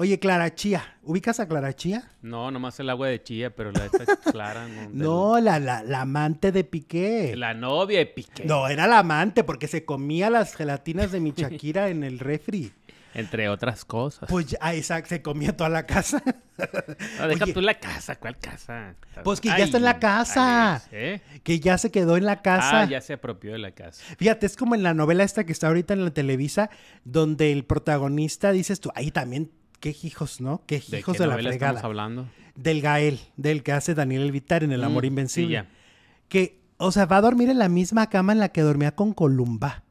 Oye, Clara Chía. ¿Ubicas a Clara Chía? No, nomás el agua de chía, pero la esta Clara. No, la, la, amante de Piqué. La novia de Piqué. No, era la amante porque se comía las gelatinas de mi Shakira en el refri. Entre otras cosas. Pues ahí se comía toda la casa. No, deja tú la casa, ¿cuál casa? Pues que ya está en la casa. ¿eh? Que ya se quedó en la casa. Ah, ya se apropió de la casa. Fíjate, es como en la novela esta que está ahorita en la Televisa, donde el protagonista dices tú, ahí también qué hijos, ¿no? Qué hijos de, la fregada. Estamos hablando? Del Gael, del que hace Daniel Elvitar en El Amor mm, Invencible. Que, o sea, va a dormir en la misma cama en la que dormía con Columba.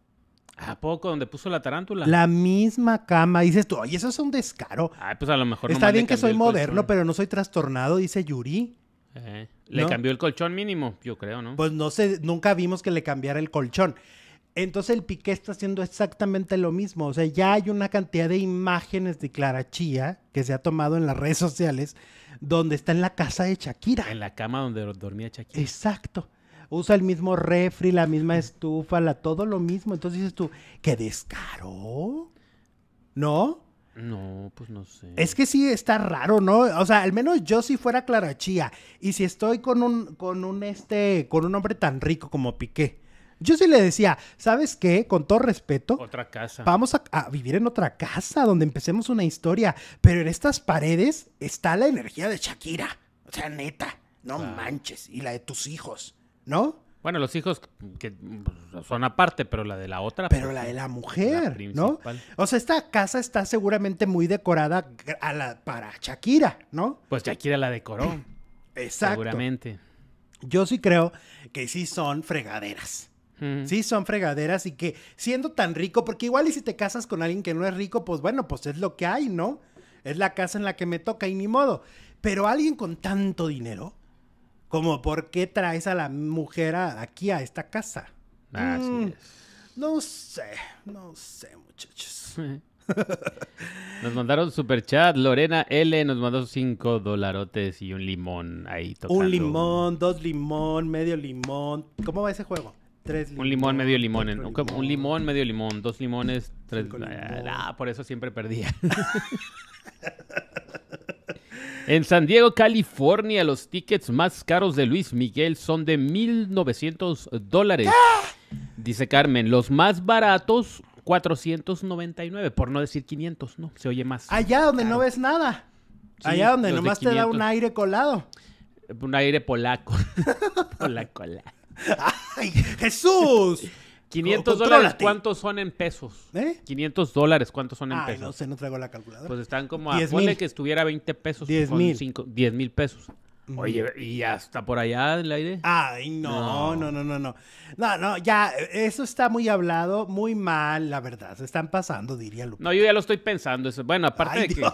¿A poco? ¿Donde puso la tarántula? La misma cama. Dices tú, oye, eso es un descaro. pues a lo mejor. Está bien que soy moderno, pero no soy trastornado, dice Yuri. Eh, le cambió el colchón mínimo, yo creo, ¿no? Pues no sé, nunca vimos que le cambiara el colchón. Entonces el Piqué está haciendo exactamente lo mismo. O sea, ya hay una cantidad de imágenes de Clara Chía que se ha tomado en las redes sociales donde está en la casa de Shakira. En la cama donde dormía Shakira. Exacto. Usa el mismo refri, la misma estufa, la, todo lo mismo. Entonces dices tú, ¿qué descaro? ¿No? No, pues no sé. Es que sí está raro, ¿no? O sea, al menos yo si fuera Clara Chía y si estoy con un, con un este, con un hombre tan rico como Piqué yo sí le decía, ¿sabes qué? Con todo respeto. Otra casa. Vamos a, vivir en otra casa donde empecemos una historia. Pero en estas paredes está la energía de Shakira. O sea, neta, no manches. Y la de tus hijos, ¿no? Bueno, los hijos que pues, son aparte, pero la de la otra. Pero pues, la de la mujer, ¿no? O sea, esta casa está seguramente muy decorada para Shakira, ¿no? Pues Shakira la decoró. Exacto. Seguramente. Yo sí creo que sí son fregaderas. Sí, son fregaderas y que siendo tan rico, porque igual y si te casas con alguien que no es rico, pues bueno, pues es lo que hay, ¿no? Es la casa en la que me toca y ni modo. Pero alguien con tanto dinero, como por qué traes a la mujer aquí a esta casa. Así mm, es. No sé, no sé, muchachos. nos mandaron super chat. Lorena L nos mandó cinco dolarotes y un limón ahí tocando. Un limón, dos limón, medio limón. ¿Cómo va ese juego? un limón, medio limón, Un limón, medio limón. Dos limones, tres. Ah, limones. por eso siempre perdía. en San Diego, California, los tickets más caros de Luis Miguel son de 1,900 dólares. Dice Carmen, los más baratos, 499, por no decir 500, ¿no? Se oye más. Allá donde no ves nada. Allá donde nomás te da un aire colado. Un aire polaco. polaco. ¡Ay, Jesús! 500 dólares, ¿cuántos son en pesos? ¿Eh? 500 dólares, ¿cuántos son en Ay, pesos? no sé, no traigo la calculadora. Pues están como a... que estuviera 20 pesos. 10 mil. 10 mil pesos. Oye, ¿y hasta por allá el aire? Ay, no, no, no, no, no. No, no, ya, eso está muy hablado, muy mal, la verdad. Se están pasando, diría Lupita. No, yo ya lo estoy pensando. Eso. Bueno, aparte de que.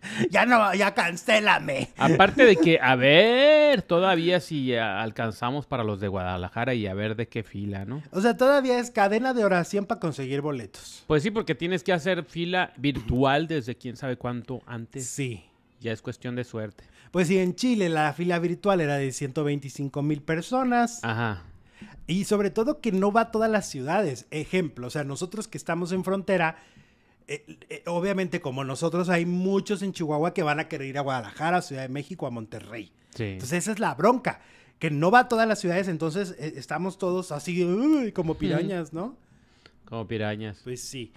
ya no, ya cancélame. Aparte de que, a ver, todavía si alcanzamos para los de Guadalajara y a ver de qué fila, ¿no? O sea, todavía es cadena de oración para conseguir boletos. Pues sí, porque tienes que hacer fila virtual desde quién sabe cuánto antes. Sí. Ya es cuestión de suerte. Pues sí, en Chile la fila virtual era de 125 mil personas. Ajá. Y sobre todo que no va a todas las ciudades. Ejemplo, o sea, nosotros que estamos en frontera, eh, eh, obviamente como nosotros hay muchos en Chihuahua que van a querer ir a Guadalajara, Ciudad de México, a Monterrey. Sí. Entonces esa es la bronca, que no va a todas las ciudades, entonces eh, estamos todos así como pirañas, ¿no? Como pirañas. Pues sí.